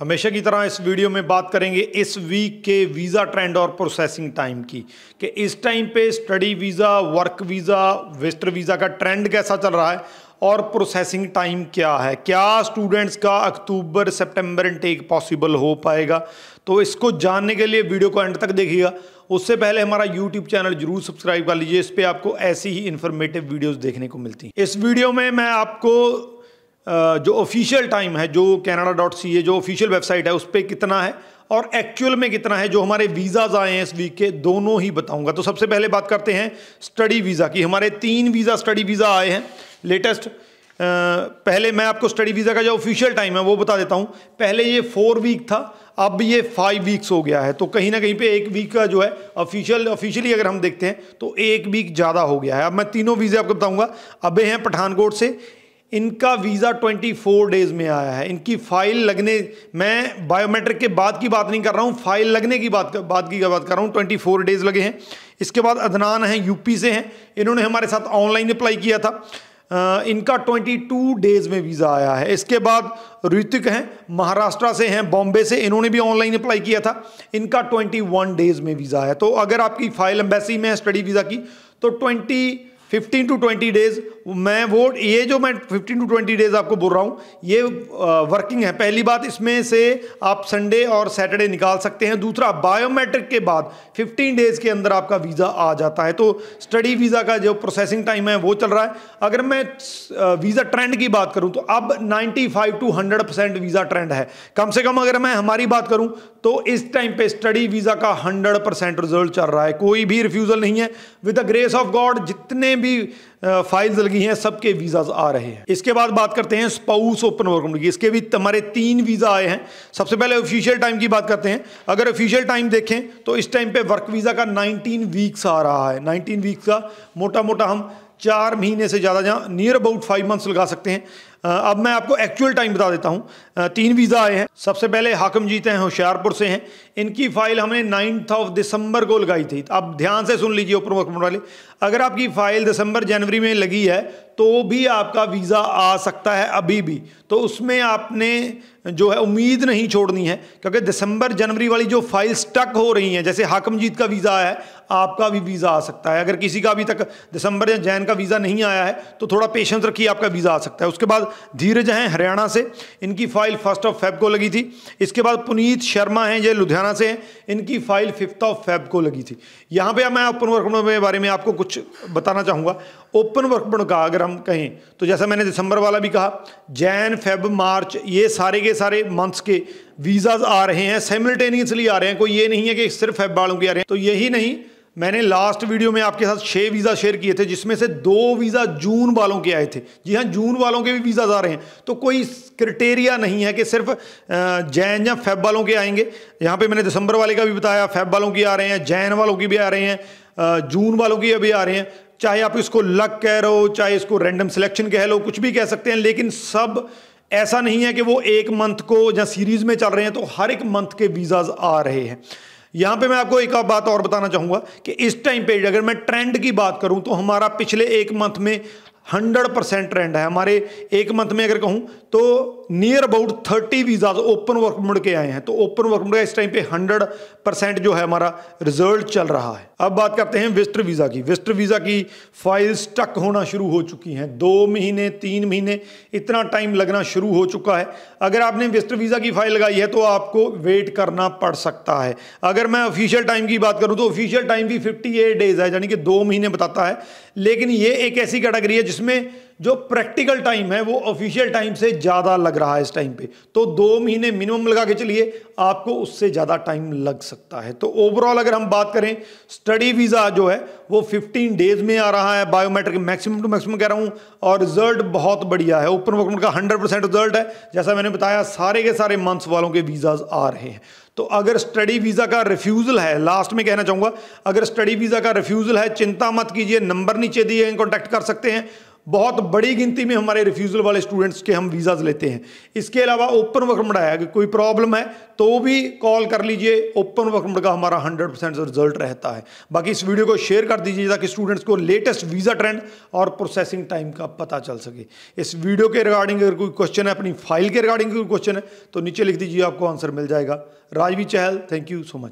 हमेशा की तरह इस वीडियो में बात करेंगे इस वीक के वीज़ा ट्रेंड और प्रोसेसिंग टाइम की कि इस टाइम पे study visa work visa visitor visa का ट्रेंड कैसा चल रहा है और प्रोसेसिंग टाइम क्या है क्या स्टूडेंट्स का अक्टूबर सितंबर इनटेक पॉसिबल हो पाएगा तो इसको जानने के लिए वीडियो को एंड तक देखिएगा उससे पहले हमारा यूट्यूब चैनल जरूर सब्सक्राइब कर लीजिए इस पर आपको ऐसी ही इन्फॉर्मेटिव वीडियोज़ देखने को मिलती हैं इस वीडियो में मैं आपको जो ऑफिशियल टाइम है जो कैनाडा डॉट सी ए जो ऑफिशियल वेबसाइट है उस पर कितना है और एक्चुअल में कितना है जो हमारे वीज़ाज आए हैं इस वीक के दोनों ही बताऊंगा तो सबसे पहले बात करते हैं स्टडी वीज़ा की हमारे तीन वीज़ा स्टडी वीज़ा आए हैं लेटेस्ट पहले मैं आपको स्टडी वीज़ा का जो ऑफिशियल टाइम है वो बता देता हूँ पहले ये फोर वीक था अब ये फाइव वीक्स हो गया है तो कहीं ना कहीं पे एक वीक का जो है ऑफिशियल ऑफिशियली अगर हम देखते हैं तो एक वीक ज़्यादा हो गया है अब मैं तीनों वीज़े आपको बताऊंगा अबे हैं पठानकोट से इनका वीज़ा 24 डेज़ में आया है इनकी फ़ाइल लगने मैं बायोमेट्रिक के बाद की बात नहीं कर रहा हूँ फाइल लगने की बात बात की बात कर रहा हूँ 24 डेज़ लगे हैं इसके बाद अदनान हैं यूपी से हैं इन्होंने हमारे साथ ऑनलाइन अप्लाई किया था आ, इनका 22 डेज़ में वीज़ा आया है इसके बाद ऋतिक हैं महाराष्ट्र से हैं बॉम्बे से इन्होंने भी ऑनलाइन अप्लाई किया था इनका ट्वेंटी डेज़ में वीज़ा आया तो अगर आपकी फ़ाइल एम्बेसी में है स्टडी वीज़ा की तो ट्वेंटी 15 टू 20 डेज मैं वो ये जो मैं 15 टू 20 डेज आपको बोल रहा हूँ ये वर्किंग है पहली बात इसमें से आप संडे और सैटरडे निकाल सकते हैं दूसरा बायोमेट्रिक के बाद 15 डेज के अंदर आपका वीज़ा आ जाता है तो स्टडी वीज़ा का जो प्रोसेसिंग टाइम है वो चल रहा है अगर मैं वीज़ा ट्रेंड की बात करूँ तो अब five two hundred percent visa trend है कम से कम अगर मैं हमारी बात करूँ तो इस टाइम पर स्टडी वीज़ा का हंड्रेड परसेंट रिजल्ट चल रहा है कोई भी रिफ्यूज़ल नहीं है with the grace of God जितने भी फाइल्स लगी हैं सबके वीज़ाज आ रहे हैं इसके बाद बात करते हैं स्पाउस ओपन वर्क की इसके भी हमारे तीन वीज़ा आए हैं सबसे पहले ऑफिशियल टाइम की बात करते हैं अगर ऑफिशियल टाइम देखें तो इस टाइम पे वर्क वीज़ा का 19 वीक्स आ रहा है 19 वीक्स का मोटा मोटा हम चार महीने से ज़्यादा जहाँ नियर अबाउट फाइव मंथ्स लगा सकते हैं अब मैं आपको एक्चुअल टाइम बता देता हूँ तीन वीज़ा आए हैं सबसे पहले हाकम जीते हैं होशियारपुर से हैं इनकी फ़ाइल हमने नाइन्थ ऑफ दिसंबर को लगाई थी आप ध्यान से सुन लीजिए ऊपर मकम वाले अगर आपकी फ़ाइल दिसंबर जनवरी में लगी है तो भी आपका वीज़ा आ सकता है अभी भी तो उसमें आपने जो है उम्मीद नहीं छोड़नी है क्योंकि दिसंबर जनवरी वाली जो फाइल स्टक हो रही हैं जैसे हाकमजीत का वीज़ा आया है आपका भी वीज़ा आ सकता है अगर किसी का अभी तक दिसंबर या जैन का वीज़ा नहीं आया है तो थोड़ा पेशेंस रखिए आपका वीज़ा आ सकता है उसके बाद धीरज हैं हरियाणा से इनकी फाइल फर्स्ट ऑफ फेब को लगी थी इसके बाद पुनीत शर्मा हैं ये लुधियाना से हैं इनकी फाइल फिफ्थ ऑफ फेब को लगी थी यहाँ पे मैं ओपन वर्क के बारे में आपको कुछ बताना चाहूँगा ओपन वर्क का अगर हम कहें तो जैसा मैंने दिसंबर वाला भी कहा जैन फेब मार्च ये सारे के सारे मंथ्स के वीज़ाज आ रहे हैं सेमिलटेनियसली आ रहे हैं कोई ये नहीं है कि सिर्फ फेब वालों के आ रहे हैं तो यही नहीं मैंने लास्ट वीडियो में आपके साथ छः वीज़ा शेयर किए थे जिसमें से दो वीज़ा जून वालों के आए थे जी हाँ जून वालों के भी वीज़ा आ रहे हैं तो कोई क्रिटेरिया नहीं है कि सिर्फ जैन या फैब वालों के आएंगे यहाँ पे मैंने दिसंबर वाले का भी बताया फैब वालों की आ रहे हैं जैन वालों की भी आ रहे हैं जून वालों की अभी आ रहे हैं चाहे आप इसको लक कह रहे हो चाहे इसको रैंडम सिलेक्शन कह लो कुछ भी कह सकते हैं लेकिन सब ऐसा नहीं है कि वो एक मंथ को या सीरीज़ में चल रहे हैं तो हर एक मंथ के वीज़ाज आ रहे हैं यहां पे मैं आपको एक और बात और बताना चाहूंगा कि इस टाइम पे अगर मैं ट्रेंड की बात करूं तो हमारा पिछले एक मंथ में हंड्रेड परसेंट ट्रेंड है हमारे एक मंथ में अगर कहूँ तो near about thirty visas open work मुड़ के आए हैं तो ओपन वर्क मुड़ इस टाइम पे हंड्रेड परसेंट जो है हमारा रिजल्ट चल रहा है अब बात करते हैं विस्टर वीज़ा की विस्टर वीज़ा की फाइल स्टक होना शुरू हो चुकी हैं दो महीने तीन महीने इतना टाइम लगना शुरू हो चुका है अगर आपने विस्टर वीज़ा की फाइल लगाई है तो आपको वेट करना पड़ सकता है अगर मैं ऑफिशियल टाइम की बात करूँ तो ऑफिशियल टाइम भी फिफ्टी डेज है यानी कि दो महीने बताता है लेकिन ये एक ऐसी कैटेगरी है जिस इसमें जो प्रैक्टिकल टाइम है वो ऑफिशियल टाइम से ज़्यादा लग रहा है इस टाइम पे तो दो महीने मिनिमम लगा के चलिए आपको उससे ज़्यादा टाइम लग सकता है तो ओवरऑल अगर हम बात करें स्टडी वीज़ा जो है वो 15 डेज में आ रहा है बायोमेट्रिक मैक्सिमम टू मैक्सिमम कह रहा हूँ और रिजल्ट बहुत बढ़िया है ओपन वर्कमेंट का हंड्रेड रिजल्ट है जैसा मैंने बताया सारे के सारे मंथ्स वालों के वीज़ाज आ रहे हैं तो अगर स्टडी वीज़ा का रिफ्यूज़ल है लास्ट में कहना चाहूँगा अगर स्टडी वीज़ा का रिफ्यूज़ल है चिंता मत कीजिए नंबर नीचे दिए कॉन्टैक्ट कर सकते हैं बहुत बड़ी गिनती में हमारे रिफ्यूज़ल वाले स्टूडेंट्स के हम वीज़ाज लेते हैं इसके अलावा ओपन वर्क परमिट आया कोई प्रॉब्लम है तो भी कॉल कर लीजिए ओपन वर्क का हमारा 100 परसेंट रिजल्ट रहता है बाकी इस वीडियो को शेयर कर दीजिए ताकि स्टूडेंट्स को लेटेस्ट वीज़ा ट्रेंड और प्रोसेसिंग टाइम का पता चल सके इस वीडियो के रिगार्डिंग अगर कोई क्वेश्चन है अपनी फाइल के रिगार्डिंग कोई क्वेश्चन है तो नीचे लिख दीजिए आपको आंसर मिल जाएगा Rajvi Chahal thank you so much